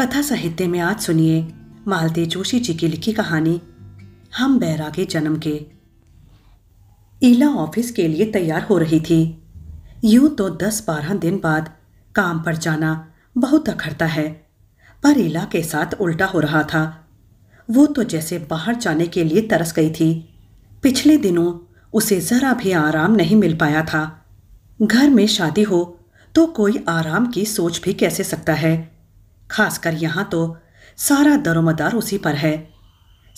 कथा साहित्य में आज सुनिए मालदेव जोशी जी की लिखी कहानी हम बैरा के जन्म के ईला ऑफिस के लिए तैयार हो रही थी यूं तो दस बारह दिन बाद काम पर जाना बहुत अखरता है पर ईला के साथ उल्टा हो रहा था वो तो जैसे बाहर जाने के लिए तरस गई थी पिछले दिनों उसे ज़रा भी आराम नहीं मिल पाया था घर में शादी हो तो कोई आराम की सोच भी कैसे सकता है खासकर यहाँ तो सारा दरोमदार उसी पर है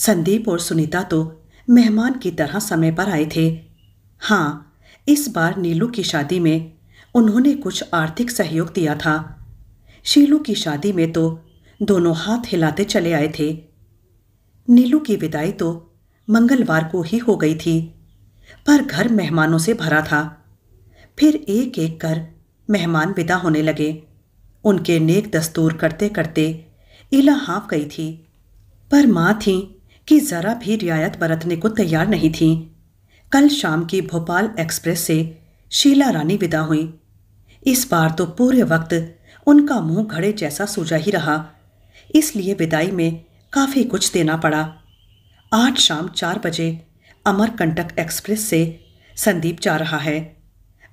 संदीप और सुनीता तो मेहमान की तरह समय पर आए थे हाँ इस बार नीलू की शादी में उन्होंने कुछ आर्थिक सहयोग दिया था शीलू की शादी में तो दोनों हाथ हिलाते चले आए थे नीलू की विदाई तो मंगलवार को ही हो गई थी पर घर मेहमानों से भरा था फिर एक एक कर मेहमान विदा होने लगे उनके नेक दस्तूर करते करते इला हाँफ गई थी पर माँ थी कि ज़रा भी रियायत बरतने को तैयार नहीं थी कल शाम की भोपाल एक्सप्रेस से शीला रानी विदा हुई इस बार तो पूरे वक्त उनका मुंह घड़े जैसा सूझा ही रहा इसलिए विदाई में काफ़ी कुछ देना पड़ा आज शाम चार बजे अमरकंटक एक्सप्रेस से संदीप जा रहा है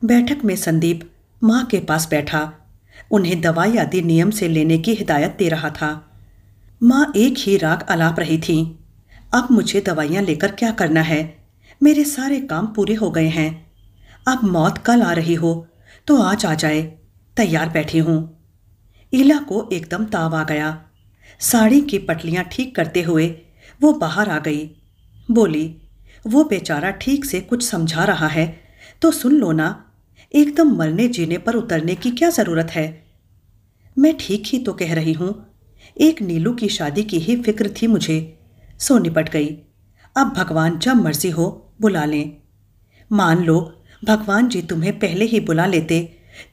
बैठक में संदीप माँ के पास बैठा उन्हें दवाई आदि नियम से लेने की हिदायत दे रहा था माँ एक ही राग अलाप रही थी अब मुझे दवाइयाँ लेकर क्या करना है मेरे सारे काम पूरे हो गए हैं अब मौत कल आ रही हो तो आज आ जाए तैयार बैठी हूँ ईला को एकदम ताव आ गया साड़ी की पटलियाँ ठीक करते हुए वो बाहर आ गई बोली वो बेचारा ठीक से कुछ समझा रहा है तो सुन लो ना एकदम मरने जीने पर उतरने की क्या ज़रूरत है मैं ठीक ही तो कह रही हूं एक नीलू की शादी की ही फिक्र थी मुझे सो निपट गई अब भगवान जब मर्जी हो बुला लें मान लो भगवान जी तुम्हें पहले ही बुला लेते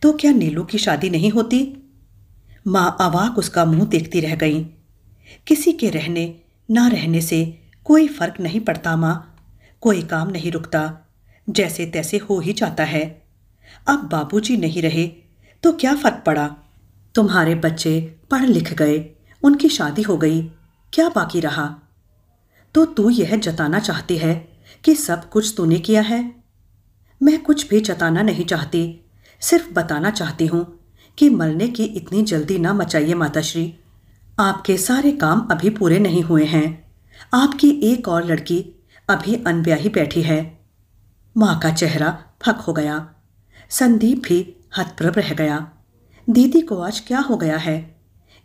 तो क्या नीलू की शादी नहीं होती माँ अवाक उसका मुंह देखती रह गई किसी के रहने ना रहने से कोई फर्क नहीं पड़ता माँ कोई काम नहीं रुकता जैसे तैसे हो ही जाता है अब बाबूजी नहीं रहे तो क्या फ़र्क पड़ा तुम्हारे बच्चे पढ़ लिख गए उनकी शादी हो गई क्या बाकी रहा तो तू यह जताना चाहती है कि सब कुछ तूने किया है मैं कुछ भी जताना नहीं चाहती सिर्फ बताना चाहती हूं कि मरने की इतनी जल्दी ना मचाइए माताश्री आपके सारे काम अभी पूरे नहीं हुए हैं आपकी एक और लड़की अभी अनब्याही बैठी है मां का चेहरा फक हो गया संदीप भी हतप्रभ रह गया दीदी को आज क्या हो गया है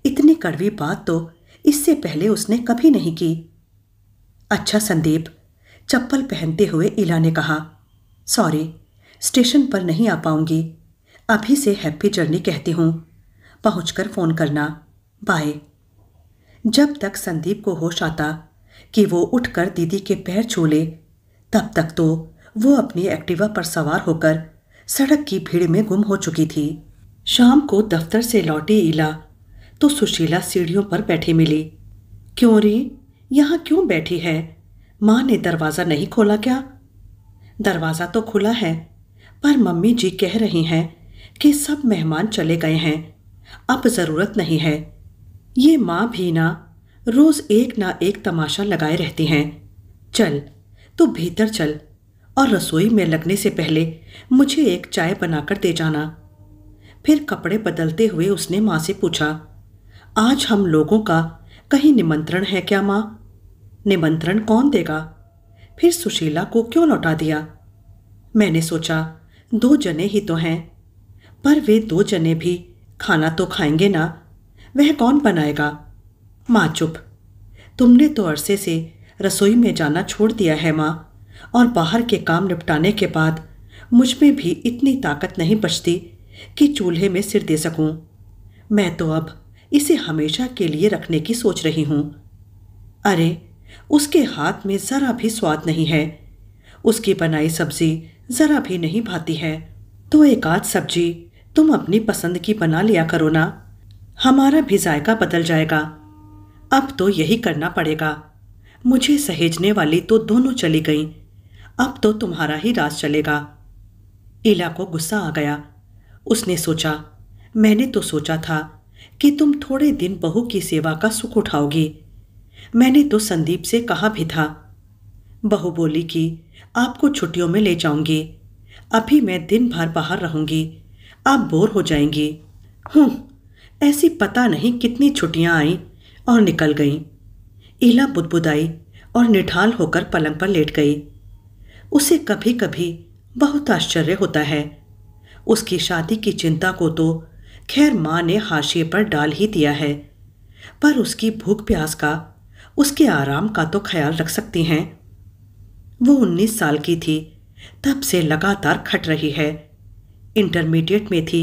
इतनी कड़वी बात तो इससे पहले उसने कभी नहीं की अच्छा संदीप चप्पल पहनते हुए इला ने कहा सॉरी स्टेशन पर नहीं आ पाऊंगी अभी से हैप्पी जर्नी कहती हूं पहुंचकर फ़ोन करना बाय जब तक संदीप को होश आता कि वो उठकर दीदी के पैर छू ले तब तक तो वो अपनी एक्टिवा पर सवार होकर सड़क की भीड़ में गुम हो चुकी थी शाम को दफ्तर से लौटे इला तो सुशीला सीढ़ियों पर बैठी मिली क्यों रे यहाँ क्यों बैठी है माँ ने दरवाज़ा नहीं खोला क्या दरवाज़ा तो खुला है पर मम्मी जी कह रही हैं कि सब मेहमान चले गए हैं अब ज़रूरत नहीं है ये माँ भी ना रोज़ एक ना एक तमाशा लगाए रहती हैं चल तू तो भीतर चल और रसोई में लगने से पहले मुझे एक चाय बनाकर दे जाना फिर कपड़े बदलते हुए उसने माँ से पूछा आज हम लोगों का कहीं निमंत्रण है क्या माँ निमंत्रण कौन देगा फिर सुशीला को क्यों लौटा दिया मैंने सोचा दो जने ही तो हैं पर वे दो जने भी खाना तो खाएंगे ना वह कौन बनाएगा माँ चुप तुमने तो अरसे से रसोई में जाना छोड़ दिया है माँ और बाहर के काम निपटाने के बाद मुझ में भी इतनी ताकत नहीं बचती कि चूल्हे में सिर दे सकूं। मैं तो अब इसे हमेशा के लिए रखने की सोच रही हूं अरे उसके हाथ में ज़रा भी स्वाद नहीं है उसकी बनाई सब्जी ज़रा भी नहीं भाती है तो एक आध सब्जी तुम अपनी पसंद की बना लिया करो ना हमारा भी जायका बदल जाएगा अब तो यही करना पड़ेगा मुझे सहेजने वाली तो दोनों चली गईं अब तो तुम्हारा ही राज चलेगा इला को गुस्सा आ गया उसने सोचा मैंने तो सोचा था कि तुम थोड़े दिन बहू की सेवा का सुख उठाओगी मैंने तो संदीप से कहा भी था बहू बोली कि आपको छुट्टियों में ले जाऊंगी अभी मैं दिन भर बाहर रहूंगी आप बोर हो जाएंगी हूँ ऐसी पता नहीं कितनी छुट्टियां आई और निकल गईं इला बुदबुदाई और निठाल होकर पलंग पर लेट गई उसे कभी कभी बहुत आश्चर्य होता है उसकी शादी की चिंता को तो खैर माँ ने हाशिए पर डाल ही दिया है पर उसकी भूख प्यास का उसके आराम का तो ख्याल रख सकती हैं वो उन्नीस साल की थी तब से लगातार खट रही है इंटरमीडिएट में थी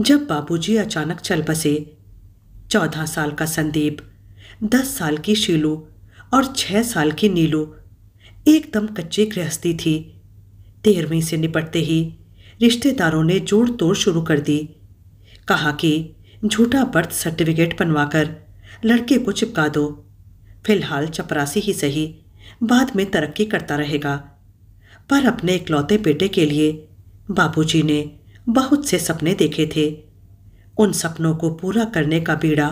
जब बाबूजी अचानक चल बसे चौदह साल का संदीप दस साल की शीलू और छह साल की नीलू एकदम कच्ची गृहस्थी थी तेरहवीं से निपटते ही रिश्तेदारों ने जोड़ तोड़ शुरू कर दी कहा कि झूठा बर्थ सर्टिफिकेट बनवाकर लड़के को चिपका दो फिलहाल चपरासी ही सही बाद में तरक्की करता रहेगा पर अपने इकलौते बेटे के लिए बाबूजी ने बहुत से सपने देखे थे उन सपनों को पूरा करने का बीड़ा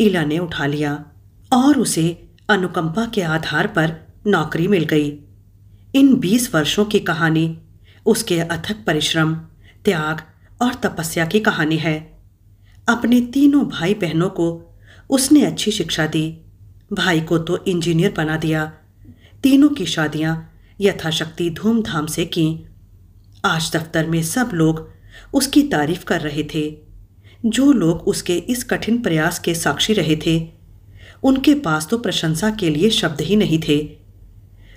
ईला ने उठा लिया और उसे अनुकंपा के आधार पर नौकरी मिल गई इन बीस वर्षों की कहानी उसके अथक परिश्रम त्याग और तपस्या की कहानी है अपने तीनों भाई बहनों को उसने अच्छी शिक्षा दी भाई को तो इंजीनियर बना दिया तीनों की शादियां यथाशक्ति धूमधाम से की आज दफ्तर में सब लोग उसकी तारीफ कर रहे थे जो लोग उसके इस कठिन प्रयास के साक्षी रहे थे उनके पास तो प्रशंसा के लिए शब्द ही नहीं थे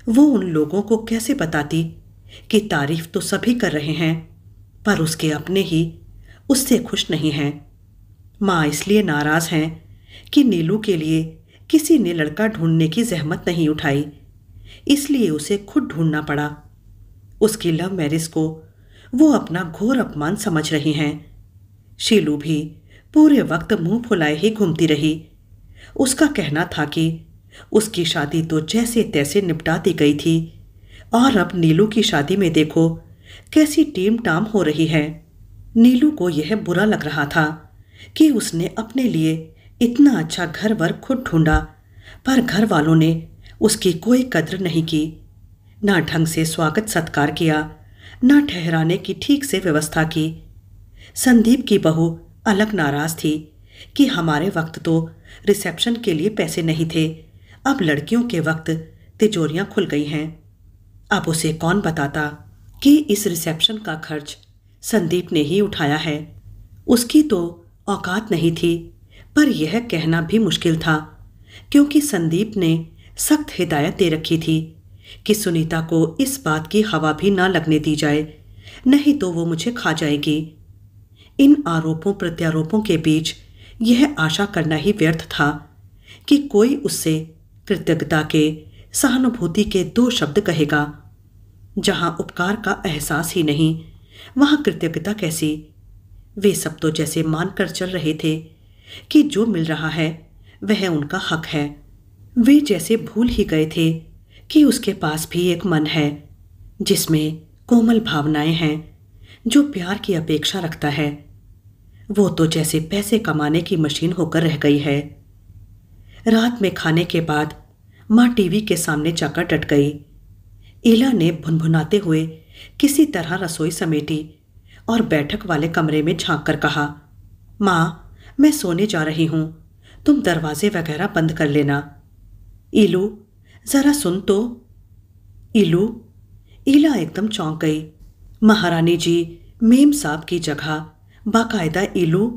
वो उन लोगों को कैसे बताती कि तारीफ तो सभी कर रहे हैं पर उसके अपने ही उससे खुश नहीं हैं माँ इसलिए नाराज़ हैं कि नीलू के लिए किसी ने लड़का ढूंढने की जहमत नहीं उठाई इसलिए उसे खुद ढूंढना पड़ा उसकी लव मैरिज को वो अपना घोर अपमान समझ रही हैं शीलू भी पूरे वक्त मुंह फुलाए ही घूमती रही उसका कहना था कि उसकी शादी तो जैसे तैसे निपटा दी गई थी और अब नीलू की शादी में देखो कैसी टीम टाम हो रही है नीलू को यह बुरा लग रहा था कि उसने अपने लिए इतना अच्छा घर वर खुद ढूंढा पर घर वालों ने उसकी कोई कद्र नहीं की ना ढंग से स्वागत सत्कार किया ना ठहराने की ठीक से व्यवस्था की संदीप की बहू अलग नाराज़ थी कि हमारे वक्त तो रिसेप्शन के लिए पैसे नहीं थे अब लड़कियों के वक्त तिजोरियां खुल गई हैं अब उसे कौन बताता कि इस रिसेप्शन का खर्च संदीप ने ही उठाया है उसकी तो औकात नहीं थी पर यह कहना भी मुश्किल था क्योंकि संदीप ने सख्त हिदायत दे रखी थी कि सुनीता को इस बात की हवा भी ना लगने दी जाए नहीं तो वो मुझे खा जाएगी इन आरोपों प्रत्यारोपों के बीच यह आशा करना ही व्यर्थ था कि कोई उससे कृतज्ञता के सहानुभूति के दो शब्द कहेगा जहाँ उपकार का एहसास ही नहीं वहां कृतज्ञता कैसी वे सब तो जैसे मानकर चल रहे थे कि जो मिल रहा है वह उनका हक है वे जैसे भूल ही गए थे कि उसके पास भी एक मन है जिसमें कोमल भावनाएं हैं जो प्यार की अपेक्षा रखता है वो तो जैसे पैसे कमाने की मशीन होकर रह गई है रात में खाने के बाद माँ टीवी के सामने जाकर डट गई ईला ने भुनभुनाते हुए किसी तरह रसोई समेटी और बैठक वाले कमरे में झांक कर कहा माँ मैं सोने जा रही हूँ तुम दरवाजे वगैरह बंद कर लेना ईलू ज़रा सुन तो ईलू ईला एकदम चौंक गई महारानी जी मेम साहब की जगह बाकायदा ईलू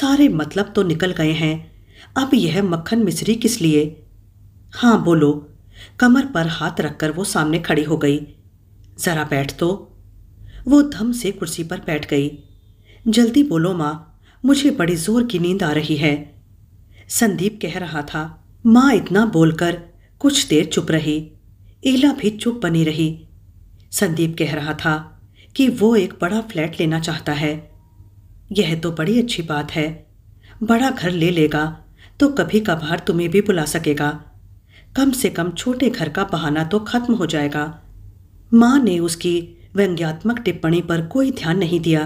सारे मतलब तो निकल गए हैं अब यह मक्खन मिश्री किस लिए हाँ बोलो कमर पर हाथ रखकर वो सामने खड़ी हो गई ज़रा बैठ तो वो धम से कुर्सी पर बैठ गई जल्दी बोलो माँ मुझे बड़ी ज़ोर की नींद आ रही है संदीप कह रहा था माँ इतना बोलकर कुछ देर चुप रही इला भी चुप बनी रही संदीप कह रहा था कि वो एक बड़ा फ्लैट लेना चाहता है यह तो बड़ी अच्छी बात है बड़ा घर ले लेगा तो कभी कभार तुम्हें भी बुला सकेगा कम से कम छोटे घर का बहाना तो खत्म हो जाएगा मां ने उसकी व्यंग्यात्मक टिप्पणी पर कोई ध्यान नहीं दिया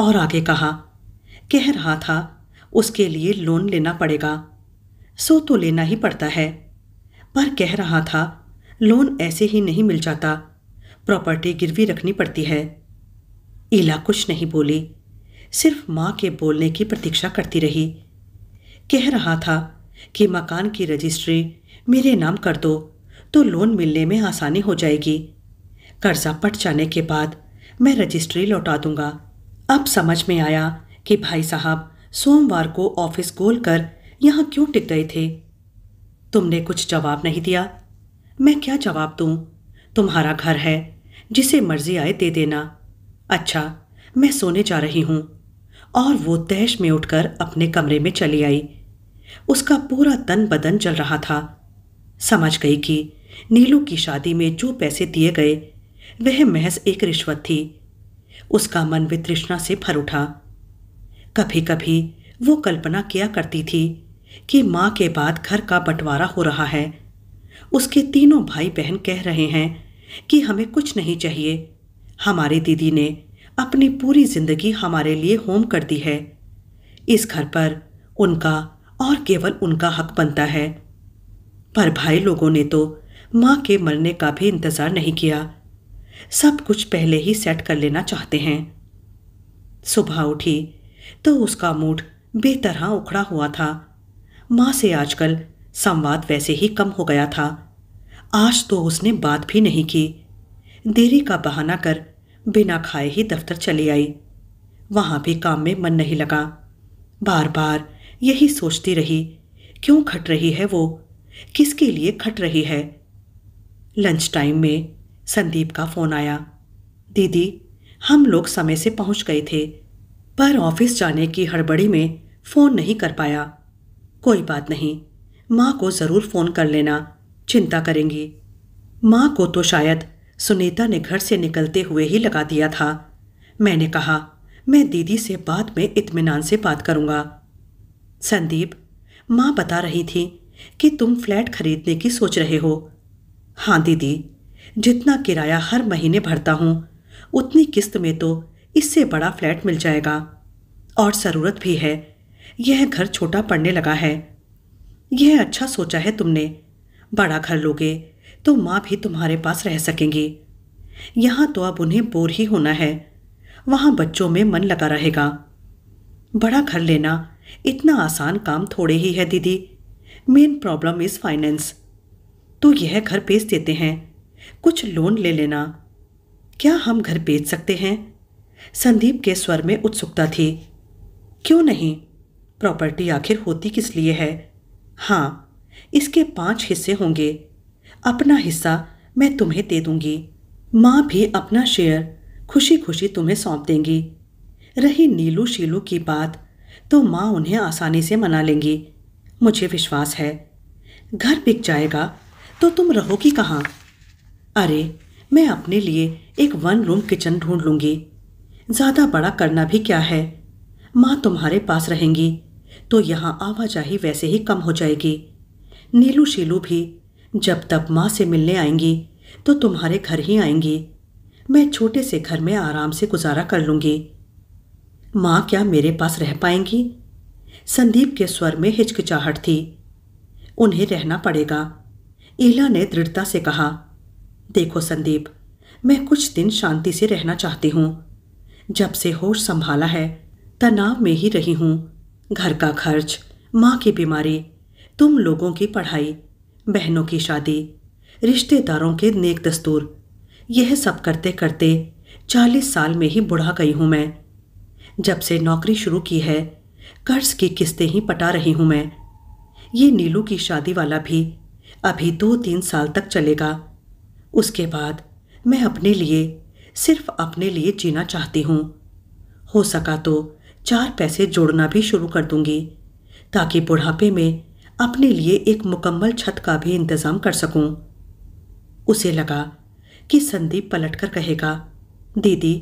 और आगे कहा कह रहा था उसके लिए लोन लेना पड़ेगा सो तो लेना ही पड़ता है पर कह रहा था लोन ऐसे ही नहीं मिल जाता प्रॉपर्टी गिरवी रखनी पड़ती है ईला कुछ नहीं बोली सिर्फ माँ के बोलने की प्रतीक्षा करती रही कह रहा था कि मकान की रजिस्ट्री मेरे नाम कर दो तो लोन मिलने में आसानी हो जाएगी कर्जा पट जाने के बाद मैं रजिस्ट्री लौटा दूंगा अब समझ में आया कि भाई साहब सोमवार को ऑफिस गोल कर यहाँ क्यों टिक गए थे तुमने कुछ जवाब नहीं दिया मैं क्या जवाब दूं तुम्हारा घर है जिसे मर्जी आए दे देना अच्छा मैं सोने जा रही हूँ और वो तैश में उठकर अपने कमरे में चली आई उसका पूरा तन बदन चल रहा था समझ गई कि नीलू की शादी में जो पैसे दिए गए वह महज एक रिश्वत थी उसका मन वितृष्णा से भर उठा कभी कभी वो कल्पना किया करती थी कि माँ के बाद घर का बंटवारा हो रहा है उसके तीनों भाई बहन कह रहे हैं कि हमें कुछ नहीं चाहिए हमारी दीदी ने अपनी पूरी जिंदगी हमारे लिए होम कर दी है इस घर पर उनका और केवल उनका हक बनता है पर भाई लोगों ने तो माँ के मरने का भी इंतज़ार नहीं किया सब कुछ पहले ही सेट कर लेना चाहते हैं सुबह उठी तो उसका मूड बेतरह उखड़ा हुआ था माँ से आजकल संवाद वैसे ही कम हो गया था आज तो उसने बात भी नहीं की देरी का बहाना कर बिना खाए ही दफ्तर चली आई वहां भी काम में मन नहीं लगा बार बार यही सोचती रही क्यों खट रही है वो किसके लिए खट रही है लंच टाइम में संदीप का फ़ोन आया दीदी हम लोग समय से पहुंच गए थे पर ऑफिस जाने की हड़बड़ी में फ़ोन नहीं कर पाया कोई बात नहीं माँ को ज़रूर फ़ोन कर लेना चिंता करेंगी माँ को तो शायद सुनीता ने घर से निकलते हुए ही लगा दिया था मैंने कहा मैं दीदी से बाद में इत्मीनान से बात करूँगा संदीप माँ बता रही थी कि तुम फ्लैट खरीदने की सोच रहे हो हाँ दीदी जितना किराया हर महीने भरता हूँ उतनी किस्त में तो इससे बड़ा फ्लैट मिल जाएगा और ज़रूरत भी है यह घर छोटा पड़ने लगा है यह अच्छा सोचा है तुमने बड़ा घर लोगे तो माँ भी तुम्हारे पास रह सकेंगी यहाँ तो अब उन्हें बोर ही होना है वहाँ बच्चों में मन लगा रहेगा बड़ा घर लेना इतना आसान काम थोड़े ही है दीदी मेन प्रॉब्लम इज़ फाइनेंस तो यह घर बेच देते हैं कुछ लोन ले लेना क्या हम घर बेच सकते हैं संदीप के स्वर में उत्सुकता थी क्यों नहीं प्रॉपर्टी आखिर होती किस लिए है हाँ इसके पांच हिस्से होंगे अपना हिस्सा मैं तुम्हें दे दूंगी माँ भी अपना शेयर खुशी खुशी तुम्हें सौंप देंगी रही नीलू शीलू की बात तो माँ उन्हें आसानी से मना लेंगी मुझे विश्वास है घर बिक जाएगा तो तुम रहोगी कहाँ अरे मैं अपने लिए एक वन रूम किचन ढूंढ लूंगी ज़्यादा बड़ा करना भी क्या है माँ तुम्हारे पास रहेंगी तो यहाँ आवाजाही वैसे ही कम हो जाएगी नीलू शीलू भी जब तब माँ से मिलने आएंगी तो तुम्हारे घर ही आएंगी मैं छोटे से घर में आराम से गुजारा कर लूंगी माँ क्या मेरे पास रह पाएंगी संदीप के स्वर में हिचकिचाहट थी उन्हें रहना पड़ेगा ईला ने दृढ़ता से कहा देखो संदीप मैं कुछ दिन शांति से रहना चाहती हूँ जब से होश संभाला है तनाव में ही रही हूँ घर का खर्च माँ की बीमारी तुम लोगों की पढ़ाई बहनों की शादी रिश्तेदारों के नेक दस्तूर यह सब करते करते चालीस साल में ही बुढ़ा गई हूँ मैं जब से नौकरी शुरू की है कर्ज की किस्तें ही पटा रही हूं मैं ये नीलू की शादी वाला भी अभी दो तीन साल तक चलेगा उसके बाद मैं अपने लिए सिर्फ अपने लिए जीना चाहती हूं हो सका तो चार पैसे जोड़ना भी शुरू कर दूंगी ताकि बुढ़ापे में अपने लिए एक मुकम्मल छत का भी इंतज़ाम कर सकूं। उसे लगा कि संदीप पलटकर कहेगा दीदी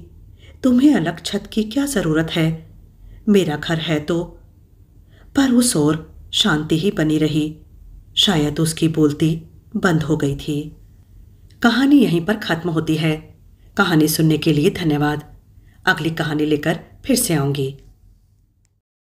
तुम्हें अलग छत की क्या ज़रूरत है मेरा घर है तो पर उस ओर शांति ही बनी रही शायद उसकी बोलती बंद हो गई थी कहानी यहीं पर ख़त्म होती है कहानी सुनने के लिए धन्यवाद अगली कहानी लेकर फिर से आऊंगी